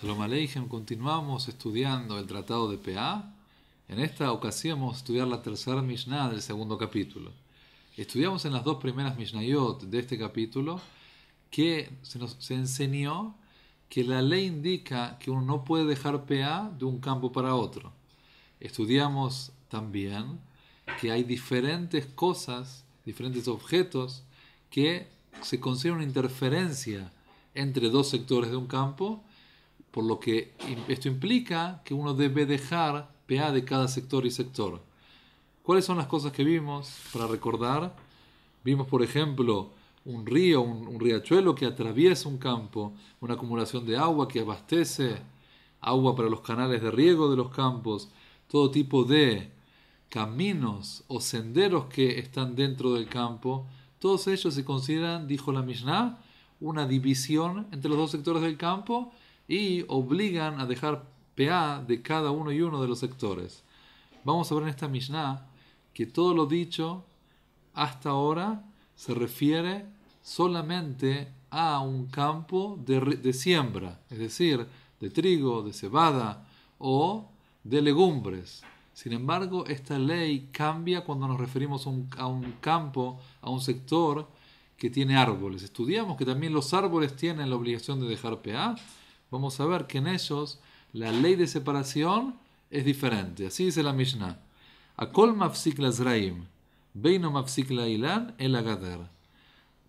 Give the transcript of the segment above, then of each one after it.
Shalom continuamos estudiando el tratado de P.A. En esta ocasión vamos a estudiar la tercera Mishnah del segundo capítulo. Estudiamos en las dos primeras Mishnayot de este capítulo que se nos enseñó que la ley indica que uno no puede dejar P.A. de un campo para otro. Estudiamos también que hay diferentes cosas, diferentes objetos que se considera una interferencia entre dos sectores de un campo por lo que esto implica que uno debe dejar PA de cada sector y sector. ¿Cuáles son las cosas que vimos para recordar? Vimos, por ejemplo, un río, un, riachuelo que atraviesa un campo, una acumulación de agua que abastece agua para los canales de riego de los campos, todo tipo de caminos o senderos que están dentro del campo, todos ellos se consideran, dijo la Mishnah, una división entre los dos sectores del campo y obligan a dejar PA de cada uno y uno de los sectores. Vamos a ver en esta Mishnah que todo lo dicho hasta ahora se refiere solamente a un campo de, siembra, es decir, de trigo, de cebada o de legumbres. Sin embargo, esta ley cambia cuando nos referimos a un, campo, a un sector que tiene árboles. Estudiamos que también los árboles tienen la obligación de dejar PA vamos a ver que en ellos la ley de separación es diferente. Así dice la Mishnah. Akol mafsik lazraim, beino mafsik el agader.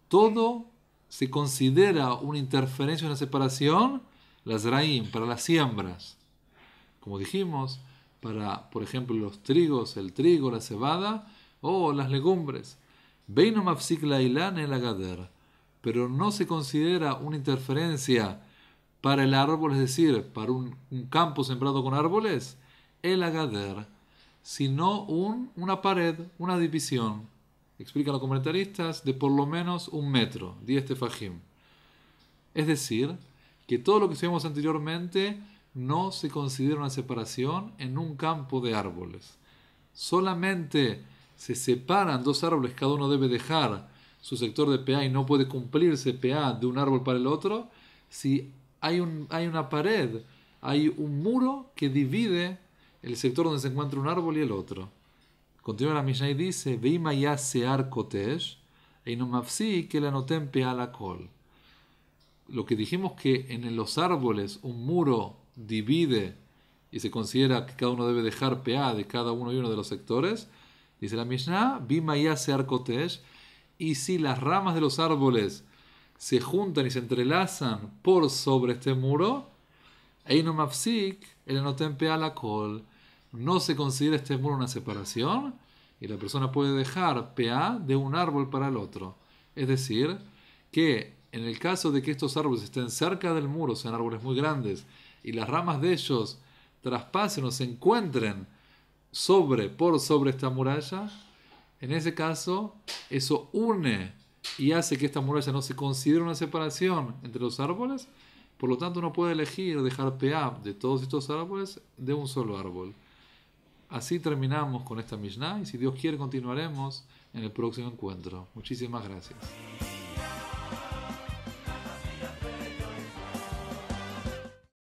Todo se considera una interferencia, una separación, lazraim, para las siembras. Como dijimos, para, por ejemplo, los trigos, el trigo, la cebada o las legumbres. Beino mafsik ilan el agader. Pero no se considera una interferencia para el árbol, es decir, para un, campo sembrado con árboles, el agader, sino un, una pared, una división, explican los comentaristas, de por lo menos un metro, 10 tefajim. Es decir, que todo lo que hicimos anteriormente no se considera una separación en un campo de árboles. Solamente se separan dos árboles, cada uno debe dejar su sector de PA y no puede cumplirse PA de un árbol para el otro, si hay, una pared, hay un muro que divide el sector donde se encuentra un árbol y el otro. Continúa la Mishnah y dice, ya mafsi que la noten la col. Lo que dijimos que en los árboles un muro divide y se considera que cada uno debe dejar pea de cada uno y uno de los sectores, dice la Mishnah, ya sear y si las ramas de los árboles se juntan y se entrelazan por sobre este muro, el la Col, no se considera este muro una separación y la persona puede dejar PA de un árbol para el otro. Es decir, que en el caso de que estos árboles estén cerca del muro, sean árboles muy grandes, y las ramas de ellos traspasen o se encuentren sobre, por sobre esta muralla, en ese caso, eso une y hace que esta muralla no se considere una separación entre los árboles, por lo tanto uno puede elegir dejar peab de todos estos árboles de un solo árbol. Así terminamos con esta Mishnah y si Dios quiere continuaremos en el próximo encuentro. Muchísimas gracias.